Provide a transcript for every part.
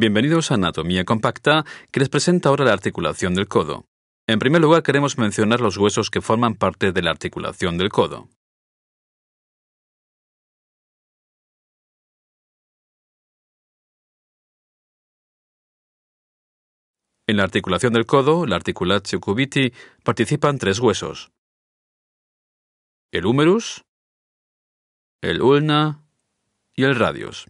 Bienvenidos a Anatomía Compacta, que les presenta ahora la articulación del codo. En primer lugar, queremos mencionar los huesos que forman parte de la articulación del codo. En la articulación del codo, la articulatio cubiti, participan tres huesos: el húmerus, el ulna y el radius.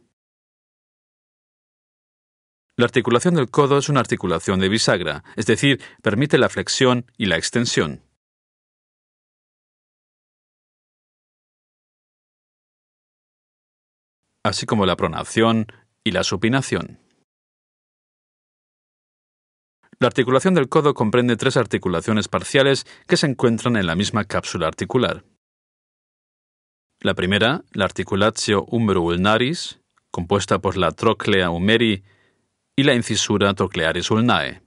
La articulación del codo es una articulación de bisagra, es decir, permite la flexión y la extensión. así como la pronación y la supinación. La articulación del codo comprende tres articulaciones parciales que se encuentran en la misma cápsula articular. La primera, la articulatio umbro ulnaris, compuesta por la troclea humeri, y la incisura Toclearis ulnae.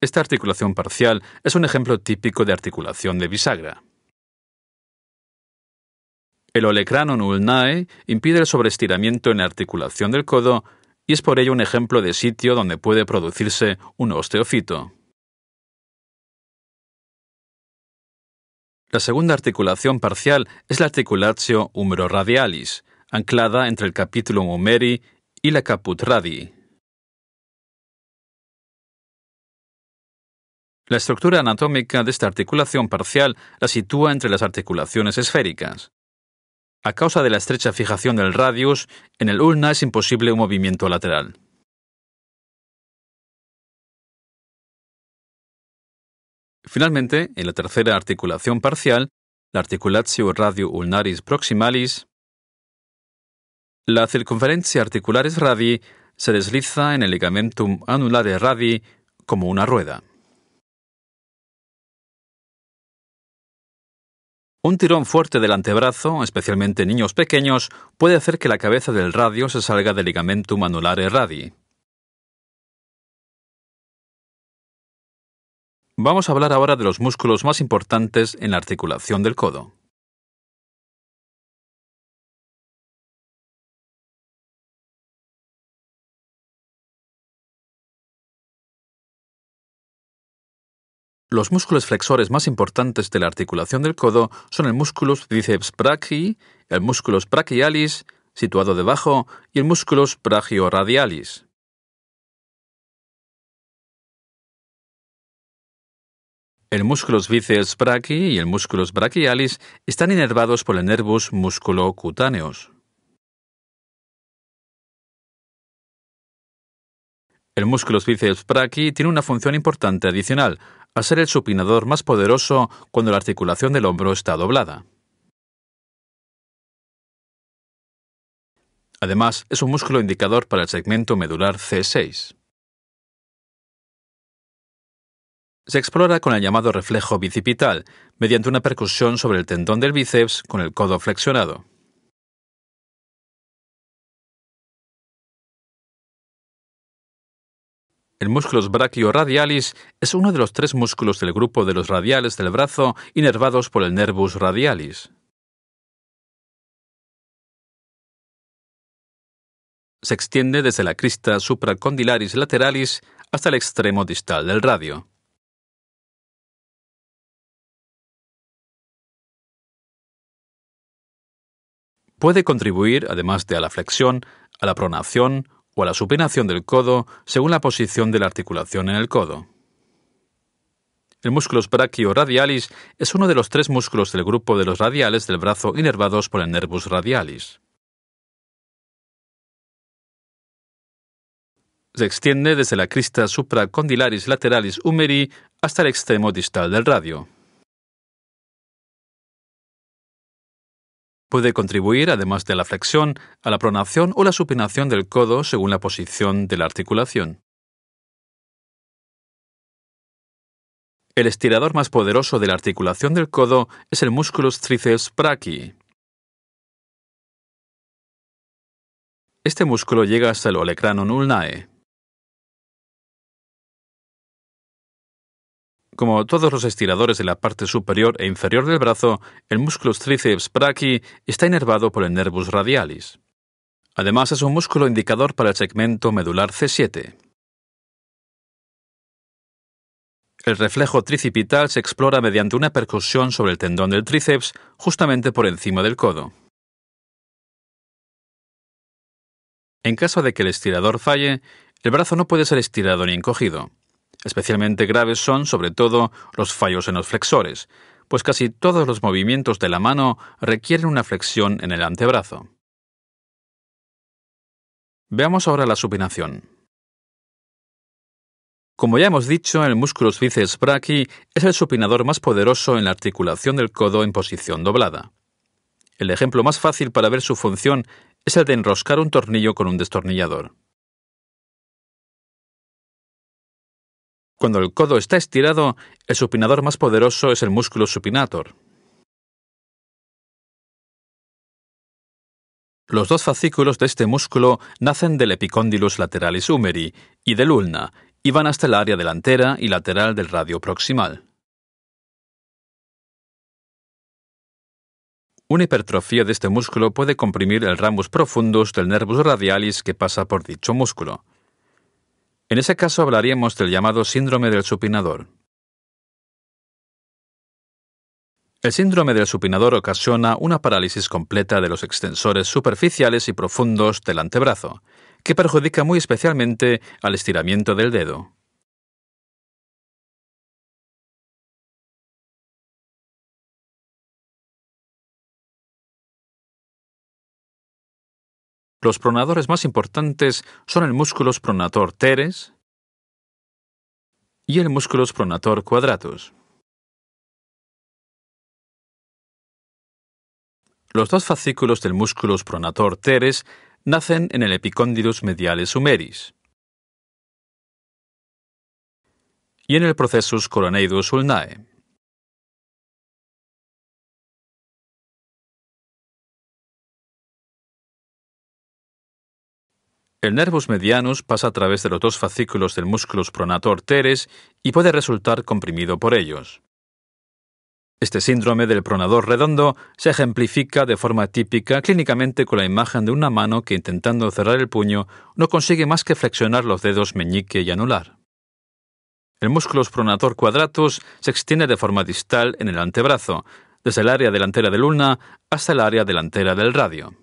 Esta articulación parcial es un ejemplo típico de articulación de bisagra. El olecranon ulnae impide el sobreestiramiento en la articulación del codo y es por ello un ejemplo de sitio donde puede producirse un osteofito. La segunda articulación parcial es la articulatio humeroradialis, anclada entre el capítulo humeri y la caput radii. La estructura anatómica de esta articulación parcial la sitúa entre las articulaciones esféricas. A causa de la estrecha fijación del radius, en el ulna es imposible un movimiento lateral. Finalmente, en la tercera articulación parcial, la articulatio radio ulnaris proximalis, la circunferencia articularis radi se desliza en el ligamentum anulare radi como una rueda. Un tirón fuerte del antebrazo, especialmente en niños pequeños, puede hacer que la cabeza del radio se salga del ligamentum anulare radi. Vamos a hablar ahora de los músculos más importantes en la articulación del codo. Los músculos flexores más importantes de la articulación del codo son el músculo bíceps brachii, el músculo brachialis, situado debajo, y el músculo brachioradialis. El músculo bíceps brachii y el músculo brachialis están inervados por el nervus musculocutáneos. El músculo bíceps brachii tiene una función importante adicional, a ser el supinador más poderoso cuando la articulación del hombro está doblada. Además, es un músculo indicador para el segmento medular C6. se explora con el llamado reflejo bicipital, mediante una percusión sobre el tendón del bíceps con el codo flexionado. El músculo brachioradialis es uno de los tres músculos del grupo de los radiales del brazo inervados por el nervus radialis. Se extiende desde la crista supracondilaris lateralis hasta el extremo distal del radio. Puede contribuir, además de a la flexión, a la pronación o a la supinación del codo según la posición de la articulación en el codo. El músculo brachioradialis es uno de los tres músculos del grupo de los radiales del brazo inervados por el nervus radialis. Se extiende desde la crista supracondilaris lateralis humeri hasta el extremo distal del radio. Puede contribuir, además de la flexión, a la pronación o la supinación del codo según la posición de la articulación. El estirador más poderoso de la articulación del codo es el músculo tríceps brachii. Este músculo llega hasta el olecrano ulnae. Como todos los estiradores de la parte superior e inferior del brazo, el músculo tríceps brachii está inervado por el nervus radialis. Además, es un músculo indicador para el segmento medular C7. El reflejo tricipital se explora mediante una percusión sobre el tendón del tríceps, justamente por encima del codo. En caso de que el estirador falle, el brazo no puede ser estirado ni encogido. Especialmente graves son, sobre todo, los fallos en los flexores, pues casi todos los movimientos de la mano requieren una flexión en el antebrazo. Veamos ahora la supinación. Como ya hemos dicho, el músculo bíceps brachii es el supinador más poderoso en la articulación del codo en posición doblada. El ejemplo más fácil para ver su función es el de enroscar un tornillo con un destornillador. Cuando el codo está estirado, el supinador más poderoso es el músculo supinator. Los dos fascículos de este músculo nacen del lateral lateralis humeri y del ulna y van hasta el área delantera y lateral del radio proximal. Una hipertrofia de este músculo puede comprimir el ramus profundus del nervus radialis que pasa por dicho músculo. En ese caso hablaríamos del llamado síndrome del supinador. El síndrome del supinador ocasiona una parálisis completa de los extensores superficiales y profundos del antebrazo, que perjudica muy especialmente al estiramiento del dedo. Los pronadores más importantes son el músculo pronator teres y el músculo pronator cuadratus. Los dos fascículos del músculo pronator teres nacen en el epicóndilus medialis humeris y en el processus coroneidus ulnae. El nervus medianus pasa a través de los dos fascículos del músculo pronator teres y puede resultar comprimido por ellos. Este síndrome del pronador redondo se ejemplifica de forma típica clínicamente con la imagen de una mano que intentando cerrar el puño no consigue más que flexionar los dedos meñique y anular. El músculo pronator cuadratus se extiende de forma distal en el antebrazo, desde el área delantera del ulna hasta el área delantera del radio.